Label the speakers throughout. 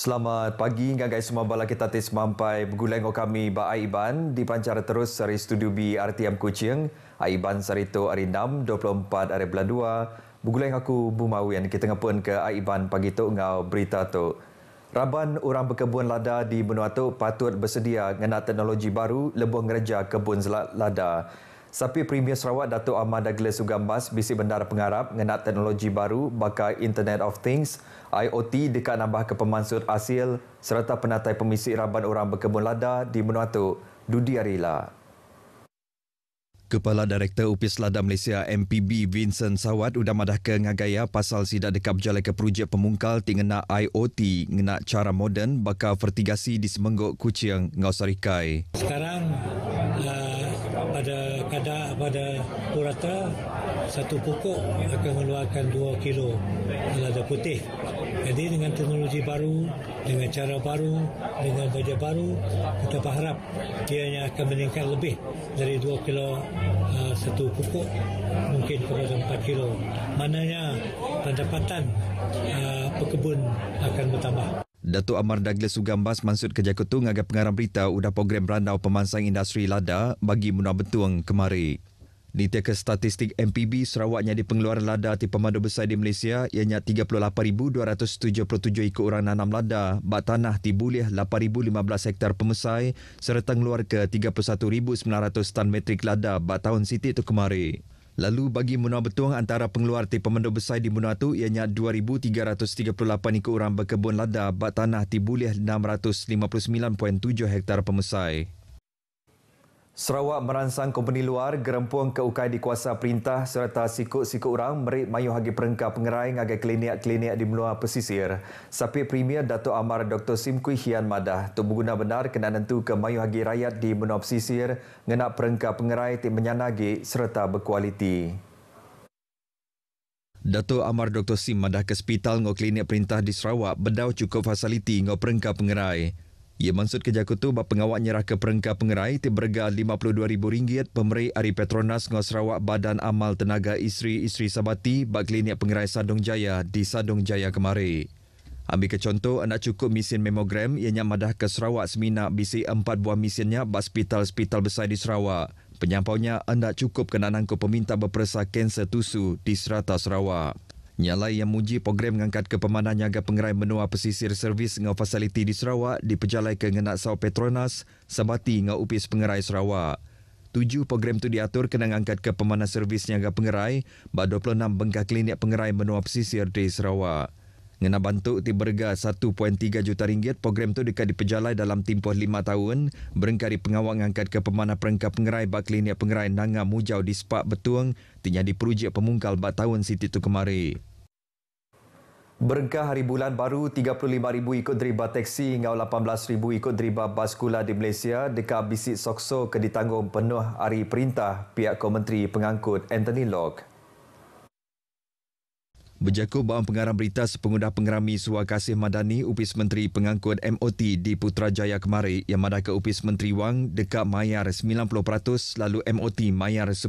Speaker 1: Selamat pagi dengan guys semua bala kita tes sampai begulang kami Ba Aiban di pancar terus dari studio B RTM Kuching Aiban Sarito hari 6 24 hari bulan 2 begulang aku Bumawian kita ngapun ke Aiban pagi tu ngau berita tu Raban orang berkebun lada di benua tu patut bersedia dengan teknologi baru lebuh gereja kebun lada. Sapi Premier Sarawak Dato' Ahmad Douglas Sugambas Bisik Bendara Pengarap mengenai teknologi baru bakal Internet of Things IOT dekat nambah ke pemansut hasil serta penatai pemisik raban orang berkebun lada di Menuatu Dudi Arila. Kepala Direktur Upis Lada Malaysia MPB Vincent Sawat sudah madah ke ngagaya pasal sidak dekap jalan ke projek pemungkal tingena IOT mengenai cara moden bakal vertigasi di Semenggok Kucing Ngau Sarikai. Sekarang pada pada pada purata satu pokok akan mengeluarkan 2 kilo lada putih. Jadi dengan teknologi baru, dengan cara baru, dengan baja baru, kita berharap dia akan meningkat lebih dari 2 kilo uh, satu pokok mungkin kepada 4 kilo. Mananya pendapatan uh, pekebun akan bertambah. Datuk Amar Douglas Sugambas Mansud Kerja Ketung agak pengarang berita udah program berandau pemansang industri lada bagi Munah Betuang kemari. Nitya ke statistik MPB Sarawaknya di pengeluaran lada di pemandu besar di Malaysia ianya 38,277 ikut orang nanam lada bak tanah di bulih 8,015 hektar pemesai serta ngeluar ke 31,900 tan metrik lada bak tahun Siti itu kemari. Lalu bagi menua betung antara pengeluar ti pemandu besar di menua itu ianya 2,338 ikut orang berkebun lada bak tanah di buleh 659.7 hektar pemesai. Sarawak meransang kompeni luar gerempuang ke di kuasa perintah serta sikut-sikut orang merik mayu hagi perengka pengerai ngagai klinik-klinik di meluar pesisir. Sapi Premier Dato' Amar Dr. Sim Kui Hian Madah tu berguna benar kena nentu ke mayu hagi rakyat di meluar pesisir ngena perengka pengerai yang menyanagi serta berkualiti. Dato Amar Dr. Sim madah ke hospital ngau klinik perintah di Sarawak bedau cukup fasiliti ngau perengka pengerai. Ia maksud kerja aku tu bapak nyerah ke perengkap pengerai ti berga RM52,000 pemerai Ari Petronas ngos Sarawak Badan Amal Tenaga Isteri-Isteri Sabati bak klinik pengerai Sandung Jaya di Sadong Jaya kemari. Ambil ke contoh, anak cukup mesin memogram yang nyamadah ke Sarawak semina bisi empat buah mesinnya bak hospital-hospital besar di Sarawak. Penyampaunya, anda cukup kena nangkup peminta berperasa kanser tusu di serata Sarawak. Nyalai yang muji program mengangkat ke pemanah nyaga pengerai menua pesisir servis dengan fasiliti di Sarawak dipejalai ke ngenak saw Petronas sebati dengan upis pengerai Sarawak. Tujuh program itu diatur kena mengangkat ke servis nyaga pengerai bad 26 bengkak klinik pengerai menua pesisir di Sarawak. Ngena bantuk ti berga 1.3 juta ringgit program itu dekat dipejalai dalam tempoh 5 tahun berengkari pengawal mengangkat ke pemanah perengkap pengerai bak klinik pengerai Nanga Mujau di Sepak Betuang tinya diperujik pemungkal bak tahun Siti itu kemari. Berkah hari bulan baru 35,000 ikut deriba teksi hingga 18,000 ikut deriba bas gula di Malaysia dekat bisik sokso ke ditanggung penuh hari perintah pihak Komentri Pengangkut Anthony Log. Berjakub bahawa pengarah berita sepengudah pengerami Suwa Kasih Madani Upis Menteri Pengangkut MOT di Putrajaya kemari yang madah ke Upis Menteri Wang dekat mayar 90% lalu MOT mayar 10%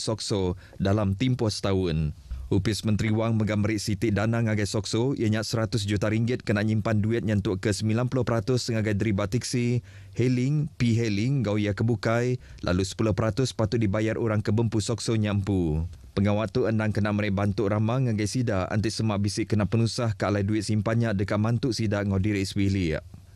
Speaker 1: sokso dalam tempoh setahun. Upis Menteri Wang menggambari Siti Danang agai sokso ianya 100 juta ringgit kena nyimpan duit yang tuk ke 90% sengagai dri batiksi, hailing, pi-hailing gau kebukai, lalu 10% patut dibayar orang kebempu sokso nyampu. Pengawat tu enang kena mereka bantu ramah ngagai sida anti semak bisik kena penusah ke alai duit simpannya dekat mantuk sida ngau diri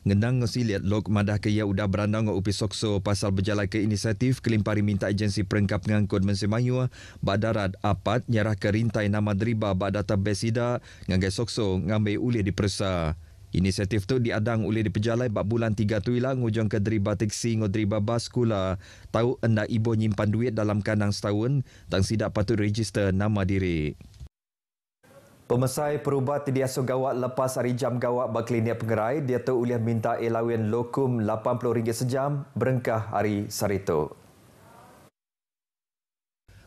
Speaker 1: Ngendang ngasi liat log madah ke ia udah berandang ngau upi sokso pasal berjalan ke inisiatif kelimpari minta agensi perengkap ngangkut mensi mayu badarat apat nyarah ke rintai nama deriba badata besida ngangai sokso ngambil ulih persa Inisiatif tu diadang oleh dipejalai bak bulan 3 tuila ngujung ke deriba teksi ngau deriba bas kula. Tahu enda ibu nyimpan duit dalam kandang setahun tang sidak patut register nama diri. Pemesai perubat tidiasu gawat lepas hari jam gawat berklinik pengerai, dia tu minta elawian lokum RM80 sejam berengkah hari sarito.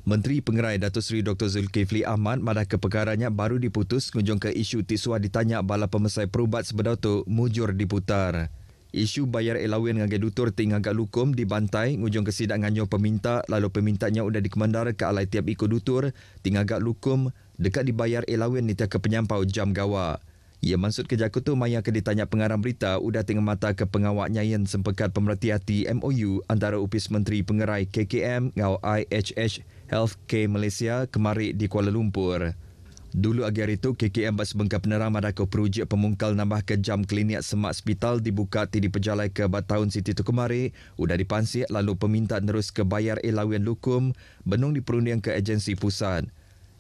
Speaker 1: Menteri Pengerai Datuk Seri Dr. Zulkifli Ahmad pada kepekarannya baru diputus kunjung ke isu tiswa ditanya bala pemesai perubat sebedau tu mujur diputar. Isu bayar elawin dengan dutur tinggal agak lukum dibantai ngujung kesidak nganyo peminta lalu pemintanya sudah dikemandar ke alai tiap ikut dutur tinggal agak lukum dekat dibayar elawin nita ke penyampau jam gawa. Ia ya, maksud kerja aku tu maya ke ditanya pengarang berita udah tengah mata ke pengawaknya yang sempekat pemerhati hati MOU antara Upis Menteri Pengerai KKM ngau IHH Health K Malaysia kemari di Kuala Lumpur. Dulu agi hari itu, KKM Bas Bengkak Penerang Madako Perujuk Pemungkal nambah ke jam klinik semak hospital dibuka tidak pejalai ke Batawun Siti itu kemari, udah dipansik lalu peminta terus ke bayar elawian lukum, benung diperundian ke agensi pusat.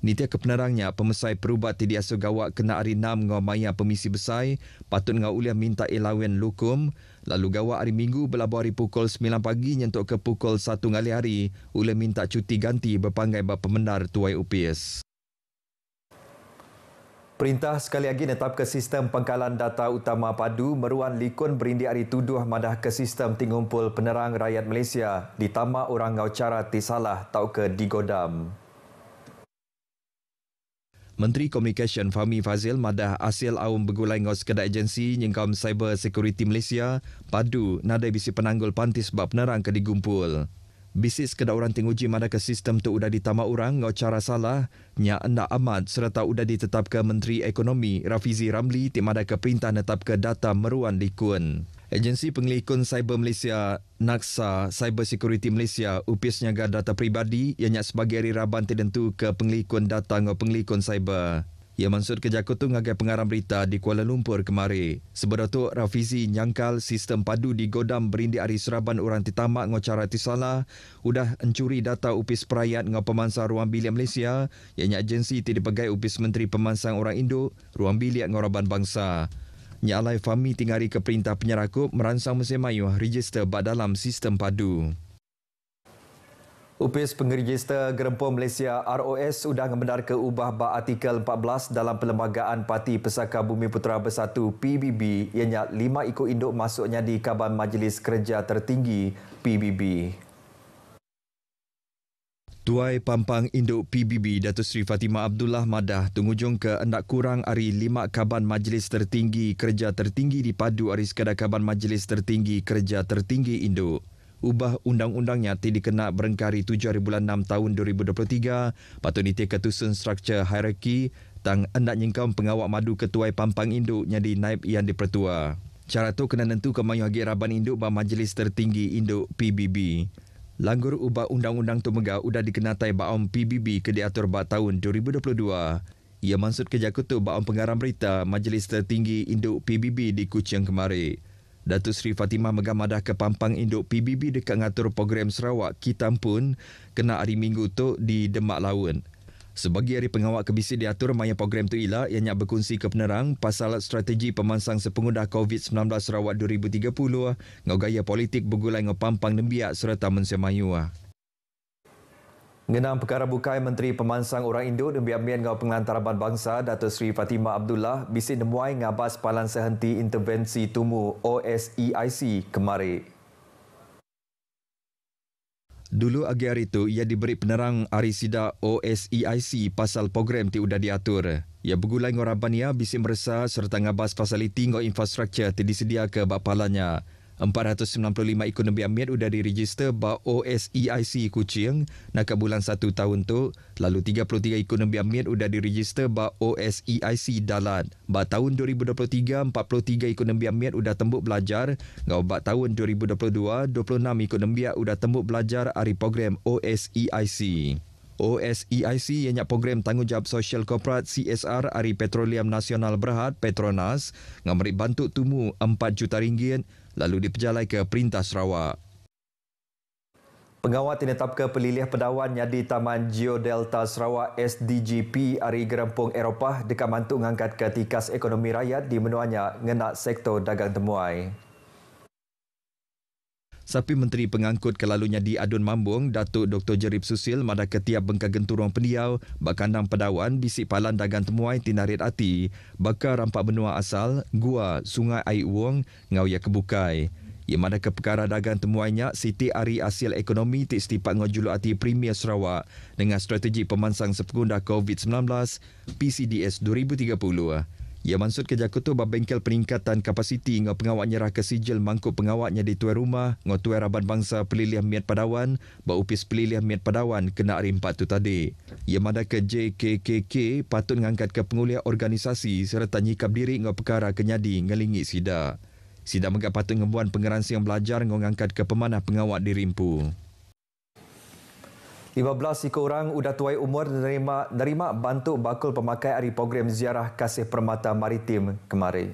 Speaker 1: Nitia kepenerangnya, pemesai perubat tidak segawak kena hari enam ngau maya pemisi besai patut ngau uliah minta ilawen lukum lalu gawak hari minggu berlabuh hari pukul 9 pagi nyentuk ke pukul 1 ngali hari uliah minta cuti ganti berpanggai berpemendar tuai UPS. Perintah sekali lagi netap ke sistem pengkalan data utama padu meruan likun berindi hari tuduh madah ke sistem tingumpul penerang rakyat Malaysia ditama orang ngau cara tisalah tau ke digodam. Menteri Komunikasi Fahmi Fazil madah hasil awam begulai ngos kedai agensi yang nyengkam Cyber Security Malaysia padu nadai bisi penanggul pantis bab penerang ke digumpul. Bisis kedai orang ting madah ke sistem tu udah ditama orang ngau cara salah nya anda amat serta udah ditetap ke Menteri Ekonomi Rafizi Ramli ti madah ke perintah netap ke data meruan likun. Agensi Pengelikon Cyber Malaysia Naksa Cyber Security Malaysia upis nyaga data pribadi yang nyak sebagai hari raban tertentu ke pengelikon data atau pengelikon cyber. Ia mansur ke jaku tu ngagai pengarang berita di Kuala Lumpur kemari. Sebab itu Rafizi nyangkal sistem padu di godam berindi hari seraban orang titamak ngau cara tisala udah encuri data upis perayat ngau pemansa ruang bilik Malaysia yang agensi tidak pegai upis menteri pemansang orang Indo ruang bilik ngau raban bangsa. Nyalai Fahmi tinggari ke perintah penyerakup meransang mesin mayuh register bak dalam sistem padu. Upis Pengregister Gerempur Malaysia ROS sudah membenar keubah ubah bak artikel 14 dalam Perlembagaan Parti Pesaka Bumi Putera Bersatu PBB ianya lima ikut induk masuknya di kaban Majlis Kerja Tertinggi PBB. Tuai Pampang Induk PBB Datuk Seri Fatimah Abdullah Madah tengujung ke endak kurang hari lima kaban majlis tertinggi kerja tertinggi di Padu hari sekadar kaban majlis tertinggi kerja tertinggi Induk. Ubah undang-undangnya tidak kena berengkari 7 bulan 6 tahun 2023 patut niti ketusun struktur hierarki tang endak nyengkam pengawak madu ketuai Pampang Induk nyadi naib yang dipertua. Cara tu kena tentu kemayu agi raban induk ba majlis tertinggi induk PBB. Langgur ubah undang-undang Tumegah udah dikenatai baum PBB ke diatur bak tahun 2022. Ia maksud kerja kutu baum pengarah berita Majlis Tertinggi Induk PBB di Kuching kemari. Datuk Seri Fatimah Megamadah ke Pampang Induk PBB dekat ngatur program Sarawak Kitam pun kena hari Minggu tu di Demak Laun. Sebagai hari pengawal kebisi diatur maya program tu ialah ianya berkongsi ke penerang pasal strategi pemansang sepengudah COVID-19 Sarawak 2030 ngau gaya politik begulai ngau pampang nembiak serta mensia mayu. Mengenang perkara bukai Menteri Pemansang Orang Indo dan biar-biar dengan pengelantaraban bangsa Dato' Sri Fatimah Abdullah bisik nemuai ngabas palan sehenti intervensi tumu OSEIC kemarin. Dulu agi hari itu, ia diberi penerang arisida sida OSEIC pasal program ti udah diatur. Ia begulai ngoraban ia bisi meresah serta ngabas pasal itu ngor infrastruktur ti disedia ke bapalanya. 495 ekonomi amir sudah diregister ba OSEIC Kuching nak bulan satu tahun tu lalu 33 ekonomi amir sudah diregister ba OSEIC Dalat ba tahun 2023 43 ekonomi amir sudah tembuk belajar ngau ba tahun 2022 26 ekonomi amir sudah tembuk belajar ari program OSEIC OSEIC yang program tanggungjawab sosial korporat CSR dari Petroleum Nasional Berhad Petronas ngamri bantu tumu 4 juta ringgit lalu diperjalai ke Perintah Sarawak. Pengawal tinetap ke pelilih pedawan yang di Taman Geodelta Sarawak SDGP Ari Gerempung Eropah dekat mantuk mengangkat ke tikas ekonomi rakyat di menuanya ngenak sektor dagang temuai. Sapi Menteri Pengangkut Kelalunya di Adun Mambung, Datuk Dr. Jerib Susil mada ketiap bengkak genturong pendiau, bakandang pedawan, bisik palan dagan temuai tinarit ati, bakar rampak benua asal, gua, sungai air uang, ngawya kebukai. Ia mada kepekara perkara dagang temuannya Siti Ari Asil Ekonomi tik setipat ngajulu ati Premier Sarawak dengan strategi pemansang sepengundah COVID-19 PCDS 2030. Ia maksud kerja aku tu peningkatan kapasiti ngau pengawak nyerah ke sijil mangkuk pengawak di tuai rumah ngau tuai raban bangsa pelilih miat padawan ba upis pelilih miat padawan kena rimpat tu tadi. Ia mada ke JKKK patut ngangkat ke pengulia organisasi serta nyikap diri ngau perkara kenyadi ngelingi sida. Sida megak patut ngembuan pengeransi yang belajar ngau ngangkat ke pemanah pengawak di rimpu. 15 ikut orang udah tuai umur menerima nerima bantu bakul pemakai dari program ziarah kasih permata maritim kemarin.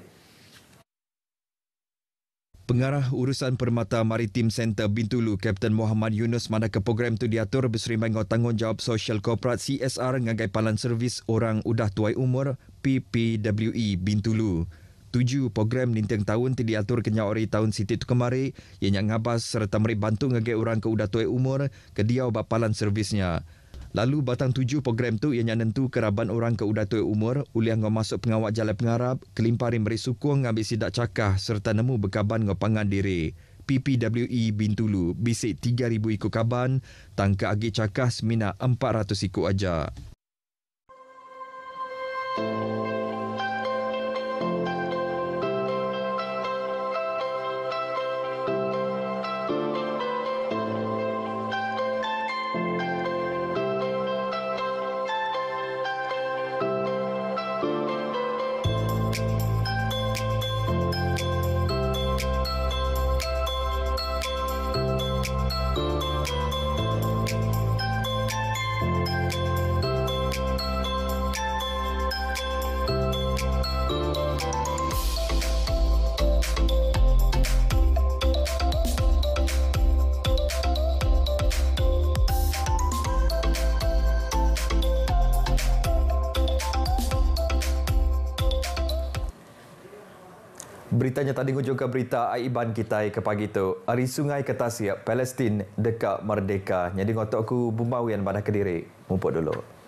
Speaker 1: Pengarah Urusan Permata Maritim Center Bintulu, Kapten Muhammad Yunus mana ke program itu diatur berserimai dengan tanggungjawab sosial korporat CSR ngagai palan servis orang udah tuai umur PPWE Bintulu tujuh program dinteng tahun ti diatur kenya ori tahun siti tu kemari yang yang ngabas serta meri bantu ngege orang ke udah tuai umur ke dia bapalan servisnya. Lalu batang tujuh program tu yang nentu keraban orang ke udah tuai umur uliah ngomasuk pengawak jalan pengarap kelimpari meri sukuang ngabis sidak cakah serta nemu bekaban ngopangan diri. PPWE Bintulu bisik 3,000 ikut kaban tangka agi cakah semina 400 ikut aja. Beritanya tadi ujung ke berita Aiban kita ke pagi tu. Hari Sungai ketasiap Palestin dekat Merdeka. Jadi ngotok aku yang pada kediri. Mumpuk dulu.